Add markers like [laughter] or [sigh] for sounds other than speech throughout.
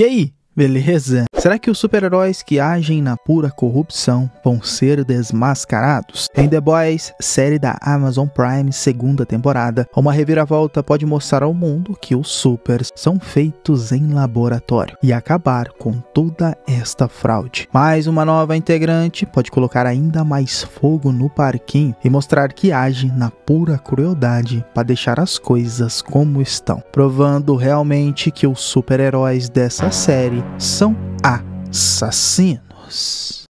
E aí, beleza? Será que os super-heróis que agem na pura corrupção vão ser desmascarados? Em The Boys, série da Amazon Prime, segunda temporada, uma reviravolta pode mostrar ao mundo que os supers são feitos em laboratório e acabar com toda esta fraude. Mais uma nova integrante pode colocar ainda mais fogo no parquinho e mostrar que age na pura crueldade para deixar as coisas como estão, provando realmente que os super-heróis dessa série são a assassinos.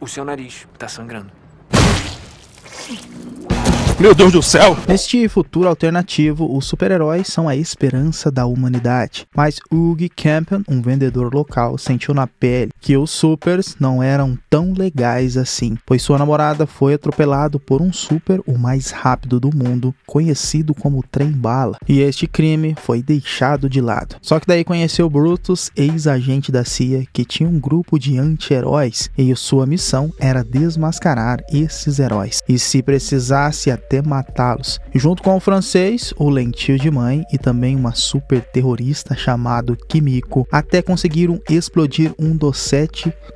O seu nariz tá sangrando. Meu Deus do céu! Neste futuro alternativo, os super-heróis são a esperança da humanidade. Mas Hugh Campion, um vendedor local, sentiu na pele que os supers não eram tão legais assim, pois sua namorada foi atropelada por um super, o mais rápido do mundo, conhecido como trem-bala, e este crime foi deixado de lado. Só que daí conheceu Brutus, ex-agente da CIA, que tinha um grupo de anti-heróis, e sua missão era desmascarar esses heróis, e se precisasse até matá-los. Junto com o francês, o lentil de mãe e também uma super terrorista chamado Kimiko, até conseguiram explodir um docente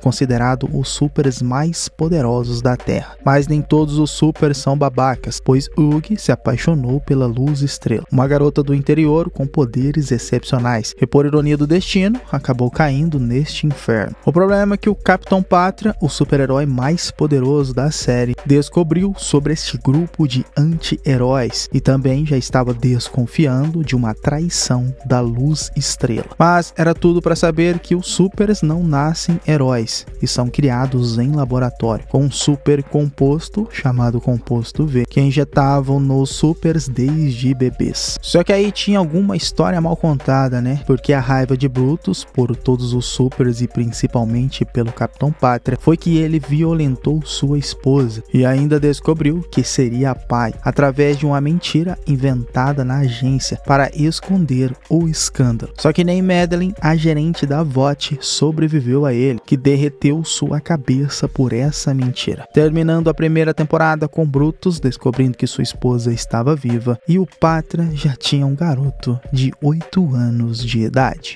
considerado os supers mais poderosos da Terra. Mas nem todos os supers são babacas, pois Ugg se apaixonou pela Luz Estrela, uma garota do interior com poderes excepcionais, e por ironia do destino, acabou caindo neste inferno. O problema é que o Capitão Pátria, o super-herói mais poderoso da série, descobriu sobre este grupo de anti-heróis e também já estava desconfiando de uma traição da Luz Estrela. Mas era tudo para saber que os supers não nascem nascem heróis e são criados em laboratório com um super composto chamado composto V, que é injetavam nos supers desde bebês. Só que aí tinha alguma história mal contada, né? Porque a raiva de Brutus por todos os supers e principalmente pelo Capitão Pátria foi que ele violentou sua esposa e ainda descobriu que seria pai através de uma mentira inventada na agência para esconder o escândalo. Só que nem Madeline, a gerente da VOT, sobreviveu a ele que derreteu sua cabeça por essa mentira. Terminando a primeira temporada com Brutus descobrindo que sua esposa estava viva e o Patra já tinha um garoto de 8 anos de idade.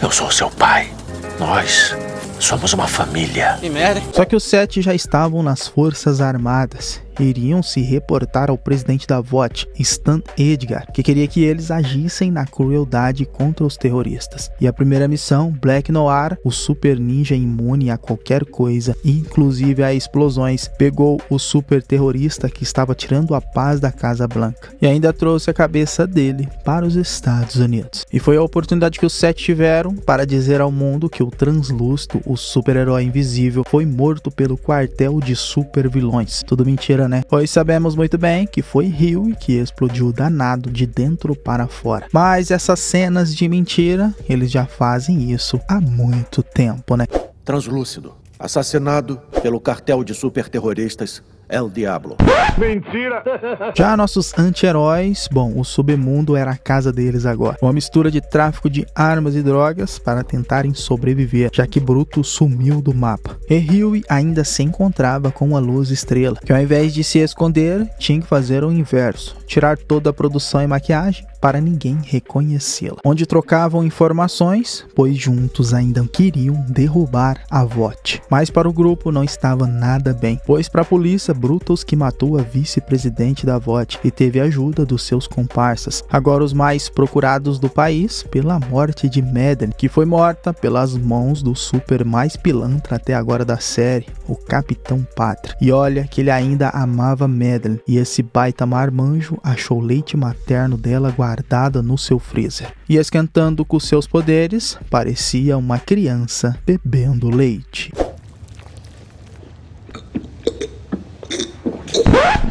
Eu sou seu pai. Nós Somos uma família. Que merda. Só que os sete já estavam nas Forças Armadas iriam se reportar ao presidente da VOT, Stan Edgar, que queria que eles agissem na crueldade contra os terroristas. E a primeira missão, Black Noir, o super ninja imune a qualquer coisa, inclusive a explosões, pegou o super terrorista que estava tirando a paz da Casa Blanca e ainda trouxe a cabeça dele para os Estados Unidos. E foi a oportunidade que os sete tiveram para dizer ao mundo que o translúcido, o super-herói invisível, foi morto pelo quartel de super vilões. Tudo mentira né? Pois sabemos muito bem que foi Rio e que explodiu danado de dentro para fora. Mas essas cenas de mentira, eles já fazem isso há muito tempo, né? Translúcido, assassinado pelo cartel de superterroristas é o Diablo. Mentira! [laughs] Já nossos anti-heróis, bom, o submundo era a casa deles agora. Uma mistura de tráfico de armas e drogas para tentarem sobreviver, já que Bruto sumiu do mapa. E Huey ainda se encontrava com a luz estrela, que ao invés de se esconder, tinha que fazer o inverso: tirar toda a produção e maquiagem para ninguém reconhecê-la, onde trocavam informações, pois juntos ainda queriam derrubar a VOT. Mas para o grupo não estava nada bem, pois para a polícia Brutus que matou a vice-presidente da VOT e teve ajuda dos seus comparsas, agora os mais procurados do país pela morte de Madden, que foi morta pelas mãos do super mais pilantra até agora da série, o Capitão Pátria. E olha que ele ainda amava Madden, e esse baita marmanjo achou o leite materno dela guardada no seu freezer. E esquentando com seus poderes, parecia uma criança bebendo leite.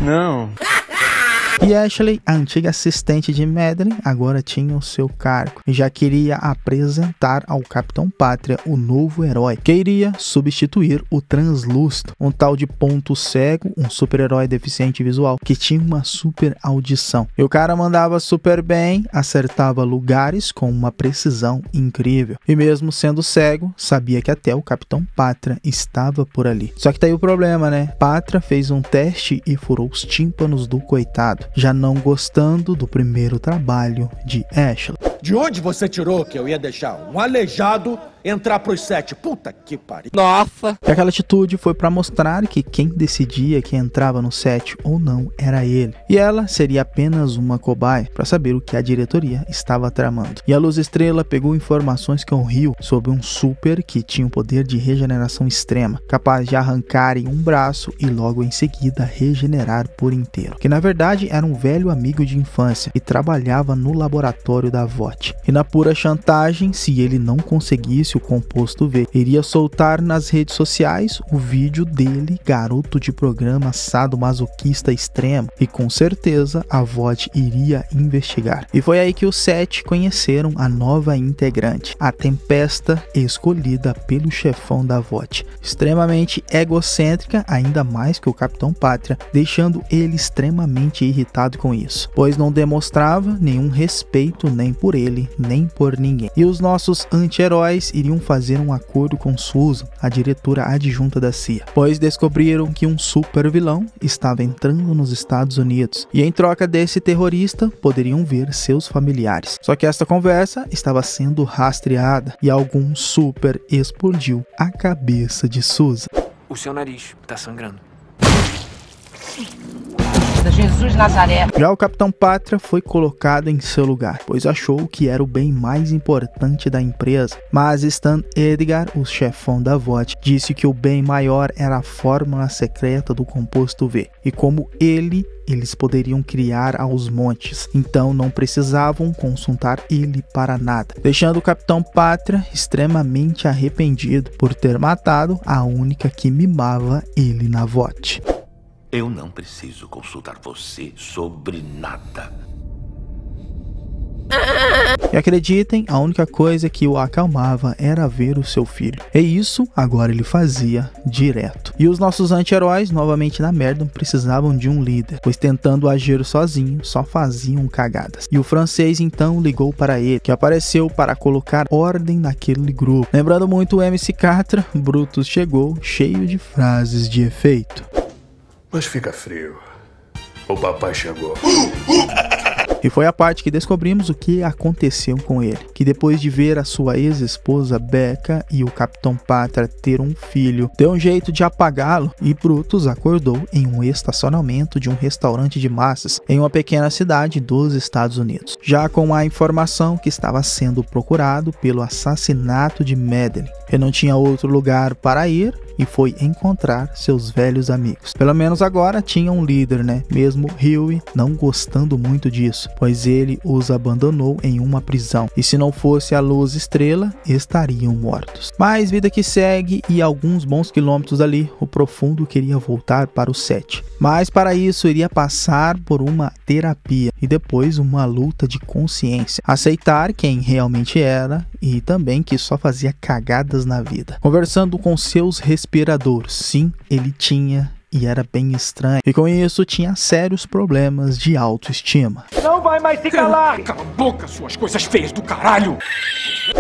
Não. Ah! E Ashley, a antiga assistente de Medlin, agora tinha o seu cargo e já queria apresentar ao Capitão Pátria o novo herói, que iria substituir o Translúcido, um tal de ponto cego, um super-herói deficiente visual que tinha uma super audição. E o cara mandava super bem, acertava lugares com uma precisão incrível. E mesmo sendo cego, sabia que até o Capitão Pátria estava por ali. Só que tá aí o problema, né? Pátria fez um teste e furou os tímpanos do coitado já não gostando do primeiro trabalho de Ashley. De onde você tirou que eu ia deixar um aleijado entrar pros sete. Puta que pariu. Nossa! E aquela atitude foi para mostrar que quem decidia que entrava no set ou não era ele. E ela seria apenas uma cobaia para saber o que a diretoria estava tramando. E a Luz Estrela pegou informações com o Rio sobre um super que tinha um poder de regeneração extrema, capaz de arrancar em um braço e logo em seguida regenerar por inteiro. Que na verdade era um velho amigo de infância e trabalhava no laboratório da VOT. E na pura chantagem, se ele não conseguisse esse o composto V, iria soltar nas redes sociais o vídeo dele, garoto de programa sado masoquista extremo, e com certeza a VOD iria investigar. E foi aí que os sete conheceram a nova integrante, a Tempesta, escolhida pelo chefão da VOD. Extremamente egocêntrica, ainda mais que o Capitão Pátria, deixando ele extremamente irritado com isso, pois não demonstrava nenhum respeito nem por ele, nem por ninguém. E os nossos anti-heróis iriam fazer um acordo com Susan, a diretora adjunta da CIA, pois descobriram que um super vilão estava entrando nos Estados Unidos e, em troca desse terrorista, poderiam ver seus familiares. Só que esta conversa estava sendo rastreada e algum super explodiu a cabeça de Susan. O seu nariz está sangrando. Jesus Nazaré. Já o Capitão Pátria foi colocado em seu lugar, pois achou que era o bem mais importante da empresa. Mas Stan Edgar, o chefão da VOT, disse que o bem maior era a fórmula secreta do composto V e como ele eles poderiam criar aos montes, então não precisavam consultar ele para nada, deixando o Capitão Pátria extremamente arrependido por ter matado a única que mimava ele na vote. Eu não preciso consultar você sobre nada. E acreditem, a única coisa que o acalmava era ver o seu filho. E isso agora ele fazia direto. E os nossos anti-heróis, novamente na merda, precisavam de um líder, pois tentando agir sozinho só faziam cagadas. E o francês então ligou para ele, que apareceu para colocar ordem naquele grupo. Lembrando muito o MC Catra, Brutus chegou cheio de frases de efeito. Mas fica frio. O papai chegou. Uh, uh. E foi a parte que descobrimos o que aconteceu com ele. Que depois de ver a sua ex-esposa Becca e o Capitão Patra ter um filho, deu um jeito de apagá-lo e Brutus acordou em um estacionamento de um restaurante de massas em uma pequena cidade dos Estados Unidos. Já com a informação que estava sendo procurado pelo assassinato de Madeline. Ele não tinha outro lugar para ir e foi encontrar seus velhos amigos. Pelo menos agora tinha um líder, né? Mesmo Huey não gostando muito disso, pois ele os abandonou em uma prisão e se não fosse a luz estrela, estariam mortos. Mas vida que segue e alguns bons quilômetros dali, o profundo queria voltar para o set. Mas para isso iria passar por uma terapia e depois uma luta de consciência, aceitar quem realmente era e também que só fazia cagadas na vida. Conversando com seus inspirador. Sim, ele tinha e era bem estranho. E com isso tinha sérios problemas de autoestima. Não vai mais se calar! Cala a boca, suas coisas feias do caralho!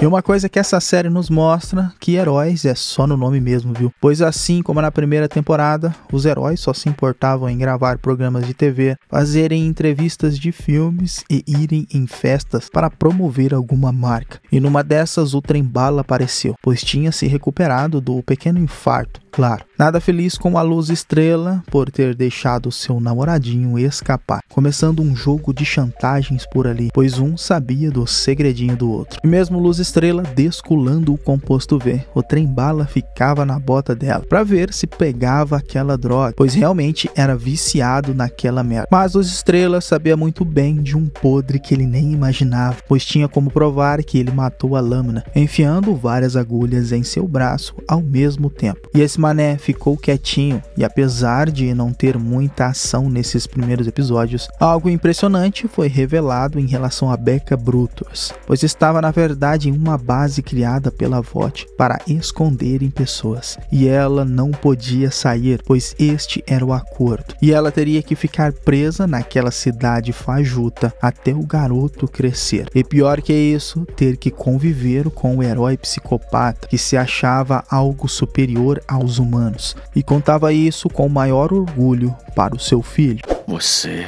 E uma coisa que essa série nos mostra que heróis é só no nome mesmo, viu? Pois assim como na primeira temporada, os heróis só se importavam em gravar programas de TV, fazerem entrevistas de filmes e irem em festas para promover alguma marca. E numa dessas o Trembala apareceu, pois tinha se recuperado do pequeno infarto, claro. Nada feliz com a luz estrela estrela por ter deixado seu namoradinho escapar, começando um jogo de chantagens por ali, pois um sabia do segredinho do outro. E mesmo Luz Estrela desculando o composto V, o trem-bala ficava na bota dela para ver se pegava aquela droga, pois realmente era viciado naquela merda. Mas Luz Estrela sabia muito bem de um podre que ele nem imaginava, pois tinha como provar que ele matou a lâmina, enfiando várias agulhas em seu braço ao mesmo tempo. E esse mané ficou quietinho e apesar apesar de não ter muita ação nesses primeiros episódios, algo impressionante foi revelado em relação a Becca Brutus, pois estava na verdade em uma base criada pela VOT para esconderem pessoas, e ela não podia sair, pois este era o acordo, e ela teria que ficar presa naquela cidade fajuta até o garoto crescer. E pior que isso, ter que conviver com o herói psicopata que se achava algo superior aos humanos, e contava isso com com o maior orgulho para o seu filho. Você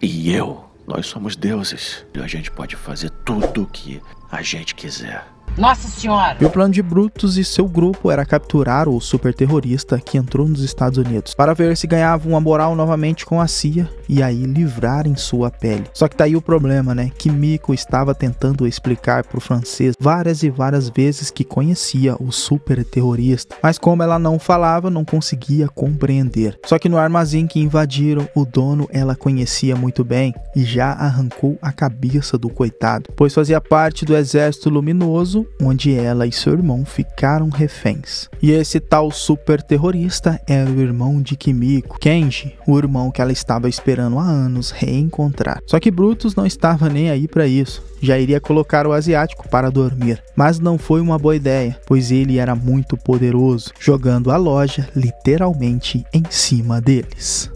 e eu, nós somos deuses. A gente pode fazer tudo o que a gente quiser. Nossa Senhora! E o plano de Brutus e seu grupo era capturar o superterrorista que entrou nos Estados Unidos para ver se ganhava uma moral novamente com a CIA e aí livrarem sua pele. Só que tá aí o problema, né? Que Miko estava tentando explicar pro francês várias e várias vezes que conhecia o superterrorista, mas como ela não falava, não conseguia compreender. Só que no armazém que invadiram, o dono ela conhecia muito bem e já arrancou a cabeça do coitado, pois fazia parte do exército luminoso onde ela e seu irmão ficaram reféns. E esse tal super terrorista era é o irmão de Kimiko, Kenji, o irmão que ela estava esperando há anos reencontrar. Só que Brutus não estava nem aí para isso, já iria colocar o asiático para dormir, mas não foi uma boa ideia, pois ele era muito poderoso, jogando a loja literalmente em cima deles.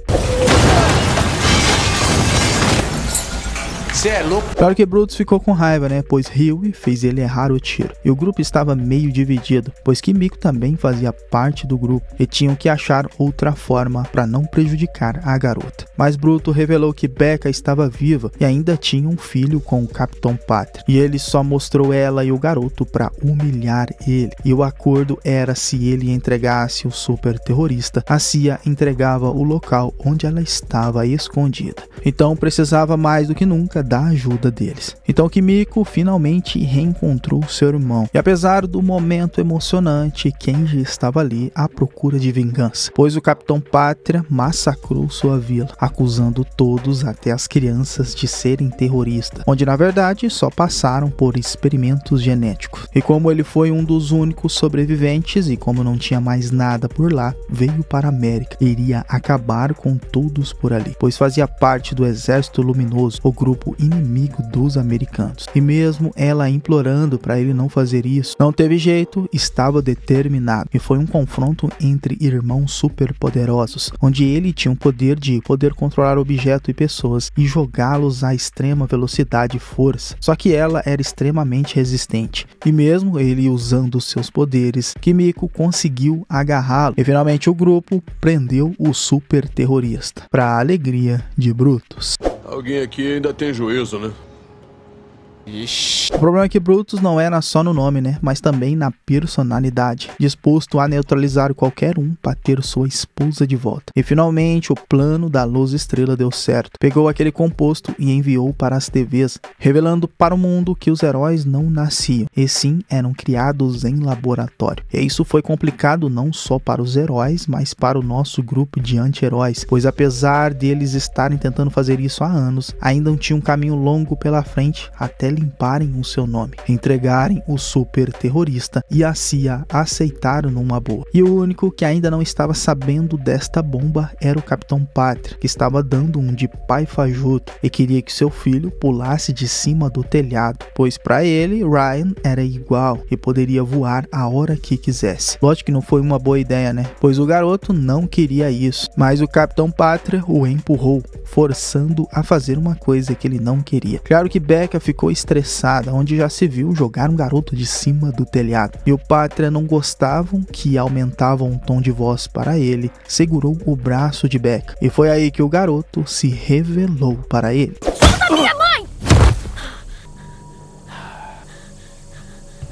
Cê é louco? que Brutus ficou com raiva, né? Pois Ryui fez ele errar o tiro. E o grupo estava meio dividido, pois Kimiko também fazia parte do grupo e tinham que achar outra forma para não prejudicar a garota. Mas Bruto revelou que Becca estava viva e ainda tinha um filho com o Capitão Pátria. E ele só mostrou ela e o garoto para humilhar ele. E o acordo era se ele entregasse o super terrorista, a CIA entregava o local onde ela estava escondida. Então precisava mais do que nunca da ajuda deles. Então Kimiko finalmente reencontrou seu irmão. E apesar do momento emocionante, Kenji estava ali à procura de vingança, pois o Capitão Pátria massacrou sua vila, acusando todos, até as crianças, de serem terroristas, onde na verdade só passaram por experimentos genéticos. E como ele foi um dos únicos sobreviventes e como não tinha mais nada por lá, veio para a América e iria acabar com todos por ali, pois fazia parte do Exército Luminoso, o grupo inimigo dos americanos. E mesmo ela implorando para ele não fazer isso, não teve jeito, estava determinado. E foi um confronto entre irmãos superpoderosos, onde ele tinha o poder de poder controlar objetos e pessoas e jogá-los a extrema velocidade e força. Só que ela era extremamente resistente. E mesmo ele usando seus poderes, Kimiko conseguiu agarrá-lo. E finalmente o grupo prendeu o super terrorista, para a alegria de Brutus. Alguém aqui ainda tem juízo, né? Ixi. O problema é que Brutus não era só no nome, né? Mas também na personalidade, disposto a neutralizar qualquer um para ter sua esposa de volta. E finalmente, o plano da Luz Estrela deu certo. Pegou aquele composto e enviou para as TVs, revelando para o mundo que os heróis não nasciam, e sim eram criados em laboratório. E isso foi complicado não só para os heróis, mas para o nosso grupo de anti-heróis, pois apesar deles estarem tentando fazer isso há anos, ainda tinha um caminho longo pela frente até limparem o seu nome, entregarem o super terrorista e assim a CIA aceitaram numa boa. E o único que ainda não estava sabendo desta bomba era o Capitão Pátria, que estava dando um de pai fajuto e queria que seu filho pulasse de cima do telhado, pois para ele Ryan era igual e poderia voar a hora que quisesse. Lógico que não foi uma boa ideia, né? Pois o garoto não queria isso, mas o Capitão Pátria o empurrou, forçando a fazer uma coisa que ele não queria. Claro que Becca ficou estressada, onde já se viu jogar um garoto de cima do telhado. E o Pátria não gostavam que aumentavam o tom de voz para ele, segurou o braço de Beck. E foi aí que o garoto se revelou para ele. Minha mãe!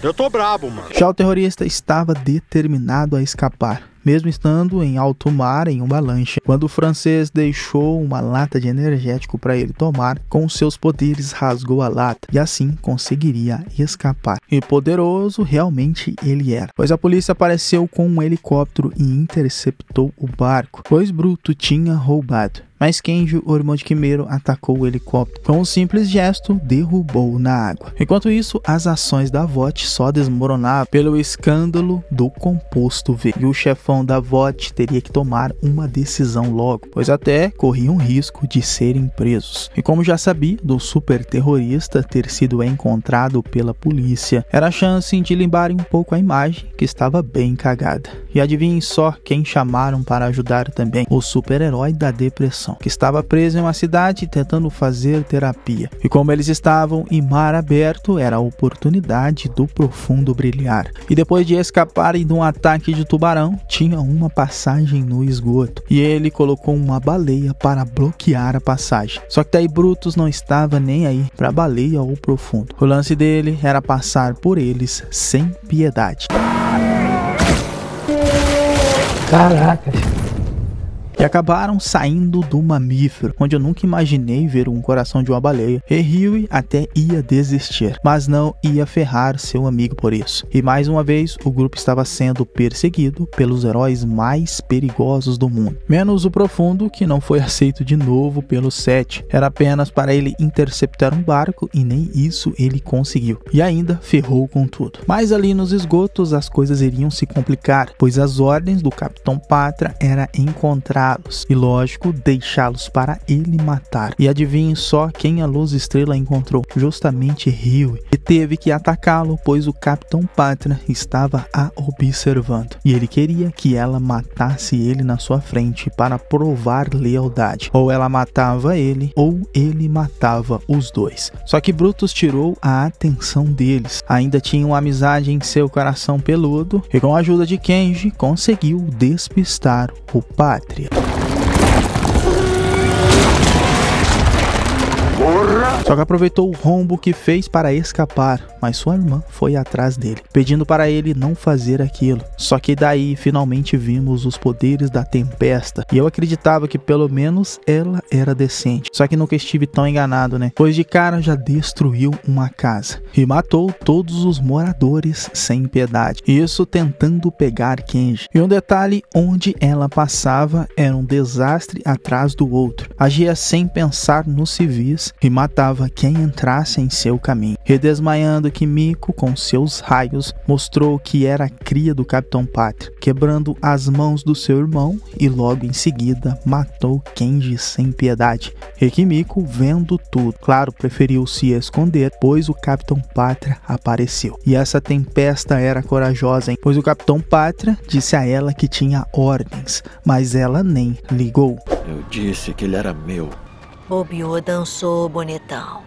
Eu tô brabo, mano. Já o terrorista estava determinado a escapar mesmo estando em alto mar em uma lancha, quando o francês deixou uma lata de energético para ele tomar, com seus poderes rasgou a lata e assim conseguiria escapar. E poderoso realmente ele era, pois a polícia apareceu com um helicóptero e interceptou o barco, pois Bruto tinha roubado mas Kenji, o irmão de Kimero, atacou o helicóptero. Com um simples gesto, derrubou na água. Enquanto isso, as ações da VOT só desmoronavam pelo escândalo do composto V. E o chefão da VOT teria que tomar uma decisão logo, pois até corriam risco de serem presos. E como já sabia do super terrorista ter sido encontrado pela polícia, era a chance de limparem um pouco a imagem que estava bem cagada. E adivinhem só quem chamaram para ajudar também: o super-herói da depressão que estava preso em uma cidade tentando fazer terapia. E como eles estavam em mar aberto, era a oportunidade do profundo brilhar. E depois de escaparem de um ataque de tubarão, tinha uma passagem no esgoto. E ele colocou uma baleia para bloquear a passagem. Só que daí Brutus não estava nem aí para baleia ou profundo. O lance dele era passar por eles sem piedade. Caraca, e acabaram saindo do mamífero, onde eu nunca imaginei ver um coração de uma baleia. E Huey até ia desistir, mas não ia ferrar seu amigo por isso. E mais uma vez, o grupo estava sendo perseguido pelos heróis mais perigosos do mundo, menos o Profundo, que não foi aceito de novo pelo Sete. Era apenas para ele interceptar um barco e nem isso ele conseguiu. E ainda ferrou com tudo. Mas ali nos esgotos as coisas iriam se complicar, pois as ordens do Capitão Patra era encontrar los e, lógico, deixá-los para ele matar. E adivinhe só quem a Luz Estrela encontrou: justamente Rio, e teve que atacá-lo, pois o Capitão Pátria estava a observando. E ele queria que ela matasse ele na sua frente para provar lealdade. Ou ela matava ele, ou ele matava os dois. Só que Brutus tirou a atenção deles. Ainda tinha uma amizade em seu coração peludo, e com a ajuda de Kenji conseguiu despistar o Pátria. Thank you. Só que aproveitou o rombo que fez para escapar, mas sua irmã foi atrás dele, pedindo para ele não fazer aquilo. Só que daí finalmente vimos os poderes da tempesta, e eu acreditava que pelo menos ela era decente. Só que nunca estive tão enganado, né? Pois de cara já destruiu uma casa e matou todos os moradores sem piedade. Isso tentando pegar Kenji. E um detalhe, onde ela passava era um desastre atrás do outro. Agia sem pensar nos civis e matava matava quem entrasse em seu caminho. Redesmaiando que Miko, com seus raios, mostrou que era a cria do Capitão Pátria, quebrando as mãos do seu irmão e logo em seguida matou Kenji sem piedade. Rekimiko, vendo tudo, claro, preferiu se esconder, pois o Capitão Pátria apareceu. E essa tempesta era corajosa, hein? pois o Capitão Pátria disse a ela que tinha ordens, mas ela nem ligou. Eu disse que ele era meu. Obiô dançou o bonetão.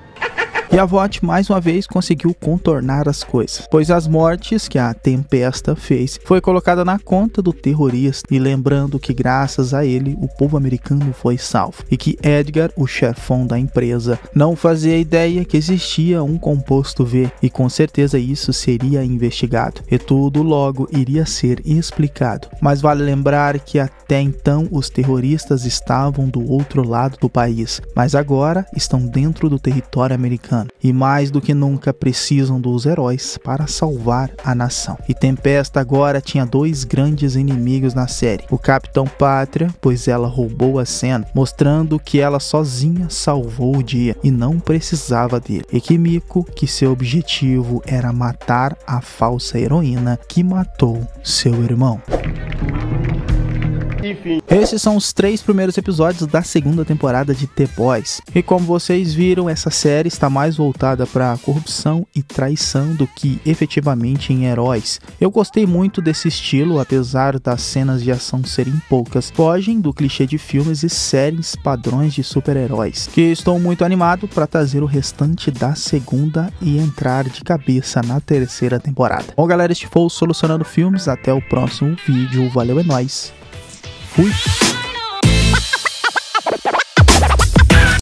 E a VOT mais uma vez conseguiu contornar as coisas, pois as mortes que a tempesta fez foi colocada na conta do terrorista e lembrando que graças a ele o povo americano foi salvo e que Edgar, o chefão da empresa, não fazia ideia que existia um composto V e com certeza isso seria investigado e tudo logo iria ser explicado. Mas vale lembrar que até então os terroristas estavam do outro lado do país, mas agora estão dentro do território americano e mais do que nunca precisam dos heróis para salvar a nação. E Tempesta agora tinha dois grandes inimigos na série: o Capitão Pátria, pois ela roubou a cena, mostrando que ela sozinha salvou o dia e não precisava dele, e Kimiko, que seu objetivo era matar a falsa heroína que matou seu irmão. Enfim. Esses são os três primeiros episódios da segunda temporada de The Boys. E como vocês viram, essa série está mais voltada para corrupção e traição do que efetivamente em heróis. Eu gostei muito desse estilo, apesar das cenas de ação serem poucas, fogem do clichê de filmes e séries padrões de super-heróis. Que estou muito animado para trazer o restante da segunda e entrar de cabeça na terceira temporada. Bom, galera, este foi o Solucionando Filmes. Até o próximo vídeo. Valeu, é nóis! Fui.